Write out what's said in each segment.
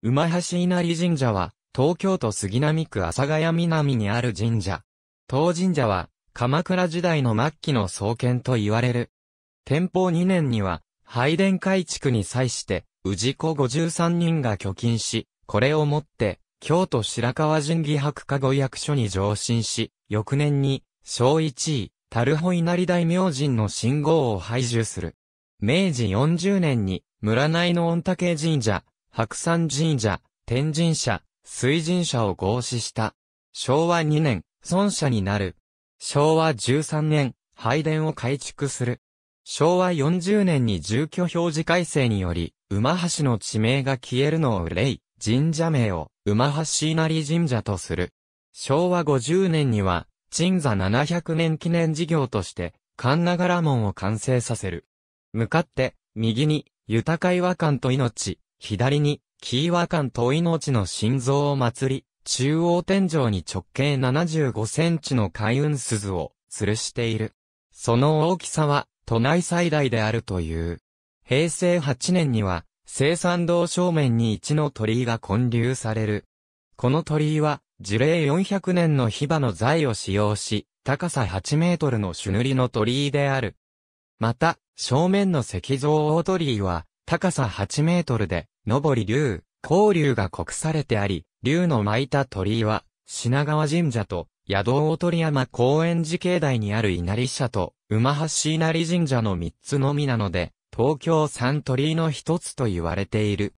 馬橋稲荷神社は、東京都杉並区阿佐ヶ谷南にある神社。当神社は、鎌倉時代の末期の創建と言われる。天保2年には、拝殿改築に際して、氏子53人が挙勤し、これをもって、京都白川神義博加御役所に上申し、翌年に、小一位、樽穂稲荷大明神の信号を排除する。明治40年に、村内の御嶽神社、白山神社、天神社、水神社を合祀した。昭和2年、孫社になる。昭和13年、拝殿を改築する。昭和40年に住居表示改正により、馬橋の地名が消えるのを例、神社名を馬橋稲荷神社とする。昭和50年には、鎮座700年記念事業として、神長門を完成させる。向かって、右に、豊か岩館と命、左に、キーワカンと命の心臓を祭り、中央天井に直径75センチの海運鈴を吊るしている。その大きさは、都内最大であるという。平成8年には、生産道正面に一の鳥居が建立される。この鳥居は、樹齢400年のヒバの材を使用し、高さ8メートルの朱塗りの鳥居である。また、正面の石像大鳥居は、高さ8メートルで、上り竜、高竜が刻されてあり、竜の巻いた鳥居は、品川神社と、野道大鳥山公園寺境内にある稲荷社と、馬橋稲荷神社の3つのみなので、東京三鳥居の一つと言われている。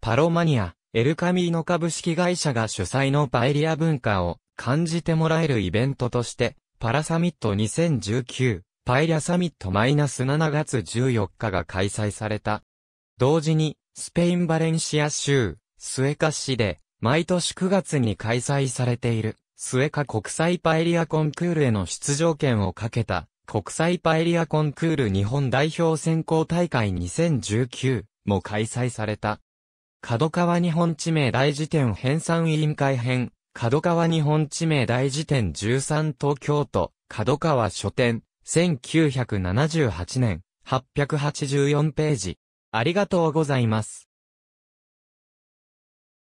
パロマニア、エルカミーノ株式会社が主催のパエリア文化を感じてもらえるイベントとして、パラサミット2019、パエリアサミット -7 月14日が開催された。同時に、スペイン・バレンシア州、スエカ市で、毎年9月に開催されている、スエカ国際パエリアコンクールへの出場権をかけた、国際パエリアコンクール日本代表選考大会2019も開催された。角川日本地名大辞典編纂委員会編、角川日本地名大辞典13東京都、角川書店、1978年、884ページ。ありがとうございます。